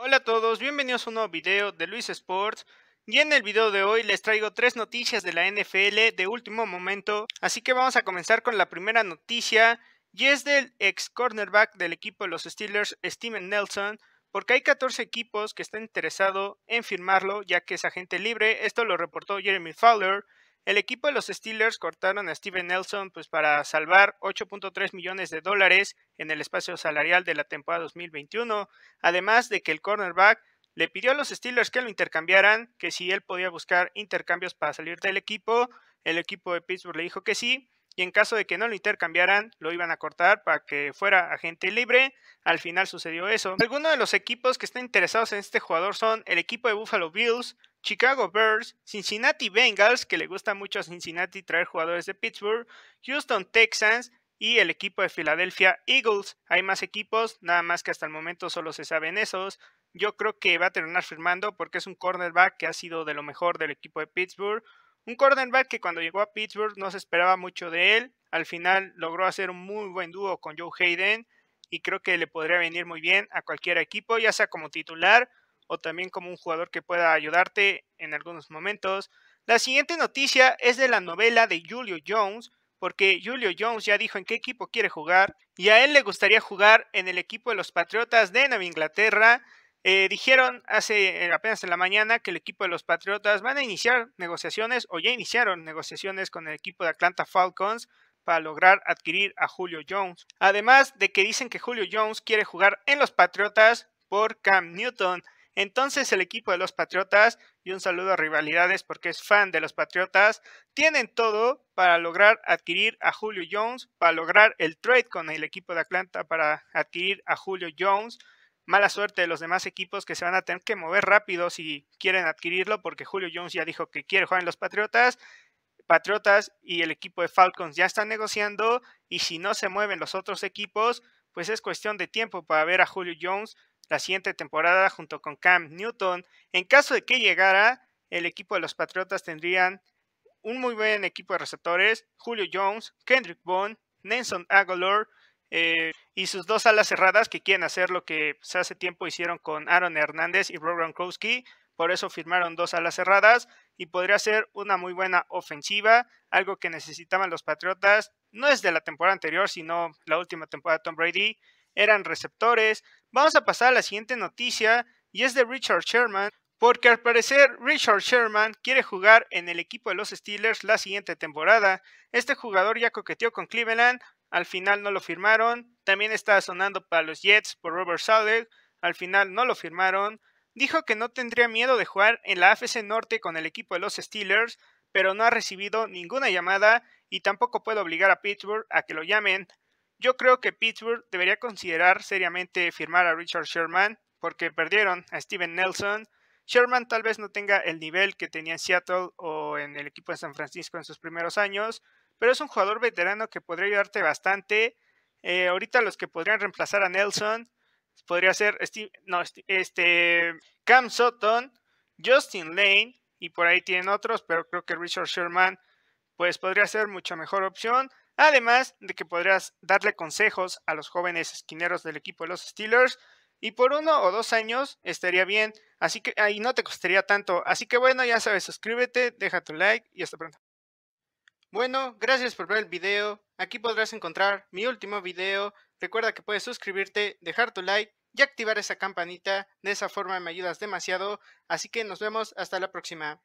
Hola a todos, bienvenidos a un nuevo video de Luis Sports y en el video de hoy les traigo tres noticias de la NFL de último momento, así que vamos a comenzar con la primera noticia y es del ex cornerback del equipo de los Steelers, Steven Nelson, porque hay 14 equipos que están interesados en firmarlo ya que es agente libre, esto lo reportó Jeremy Fowler el equipo de los Steelers cortaron a Steven Nelson pues, para salvar 8.3 millones de dólares en el espacio salarial de la temporada 2021, además de que el cornerback le pidió a los Steelers que lo intercambiaran, que si él podía buscar intercambios para salir del equipo, el equipo de Pittsburgh le dijo que sí, y en caso de que no lo intercambiaran, lo iban a cortar para que fuera agente libre. Al final sucedió eso. Algunos de los equipos que están interesados en este jugador son el equipo de Buffalo Bills, Chicago Bears, Cincinnati Bengals, que le gusta mucho a Cincinnati traer jugadores de Pittsburgh, Houston Texans y el equipo de Philadelphia Eagles. Hay más equipos, nada más que hasta el momento solo se saben esos. Yo creo que va a terminar firmando porque es un cornerback que ha sido de lo mejor del equipo de Pittsburgh. Un cornerback que cuando llegó a Pittsburgh no se esperaba mucho de él. Al final logró hacer un muy buen dúo con Joe Hayden y creo que le podría venir muy bien a cualquier equipo, ya sea como titular o también como un jugador que pueda ayudarte en algunos momentos. La siguiente noticia es de la novela de Julio Jones, porque Julio Jones ya dijo en qué equipo quiere jugar y a él le gustaría jugar en el equipo de los Patriotas de Nueva Inglaterra. Eh, dijeron hace eh, apenas en la mañana que el equipo de los Patriotas van a iniciar negociaciones o ya iniciaron negociaciones con el equipo de Atlanta Falcons para lograr adquirir a Julio Jones. Además de que dicen que Julio Jones quiere jugar en los Patriotas por Cam Newton. Entonces el equipo de los Patriotas, y un saludo a Rivalidades porque es fan de los Patriotas, tienen todo para lograr adquirir a Julio Jones, para lograr el trade con el equipo de Atlanta para adquirir a Julio Jones. Mala suerte de los demás equipos que se van a tener que mover rápido si quieren adquirirlo porque Julio Jones ya dijo que quiere jugar en los Patriotas. Patriotas y el equipo de Falcons ya están negociando y si no se mueven los otros equipos, pues es cuestión de tiempo para ver a Julio Jones la siguiente temporada junto con Cam Newton. En caso de que llegara, el equipo de los Patriotas tendrían un muy buen equipo de receptores, Julio Jones, Kendrick Bond, Nelson Aguilar eh, y sus dos alas cerradas que quieren hacer lo que pues, hace tiempo hicieron con Aaron Hernández y Rob Gronkowski. Por eso firmaron dos alas cerradas y podría ser una muy buena ofensiva, algo que necesitaban los Patriotas. No es de la temporada anterior, sino la última temporada de Tom Brady eran receptores. Vamos a pasar a la siguiente noticia y es de Richard Sherman, porque al parecer Richard Sherman quiere jugar en el equipo de los Steelers la siguiente temporada. Este jugador ya coqueteó con Cleveland, al final no lo firmaron. También estaba sonando para los Jets por Robert Saleh, al final no lo firmaron. Dijo que no tendría miedo de jugar en la AFC Norte con el equipo de los Steelers, pero no ha recibido ninguna llamada y tampoco puede obligar a Pittsburgh a que lo llamen. Yo creo que Pittsburgh debería considerar seriamente firmar a Richard Sherman porque perdieron a Steven Nelson. Sherman tal vez no tenga el nivel que tenía en Seattle o en el equipo de San Francisco en sus primeros años, pero es un jugador veterano que podría ayudarte bastante. Eh, ahorita los que podrían reemplazar a Nelson podría ser este, Cam Sutton, Justin Lane y por ahí tienen otros, pero creo que Richard Sherman pues podría ser mucha mejor opción además de que podrás darle consejos a los jóvenes esquineros del equipo de los Steelers y por uno o dos años estaría bien, así que ahí no te costaría tanto. Así que bueno, ya sabes, suscríbete, deja tu like y hasta pronto. Bueno, gracias por ver el video. Aquí podrás encontrar mi último video. Recuerda que puedes suscribirte, dejar tu like y activar esa campanita. De esa forma me ayudas demasiado. Así que nos vemos hasta la próxima.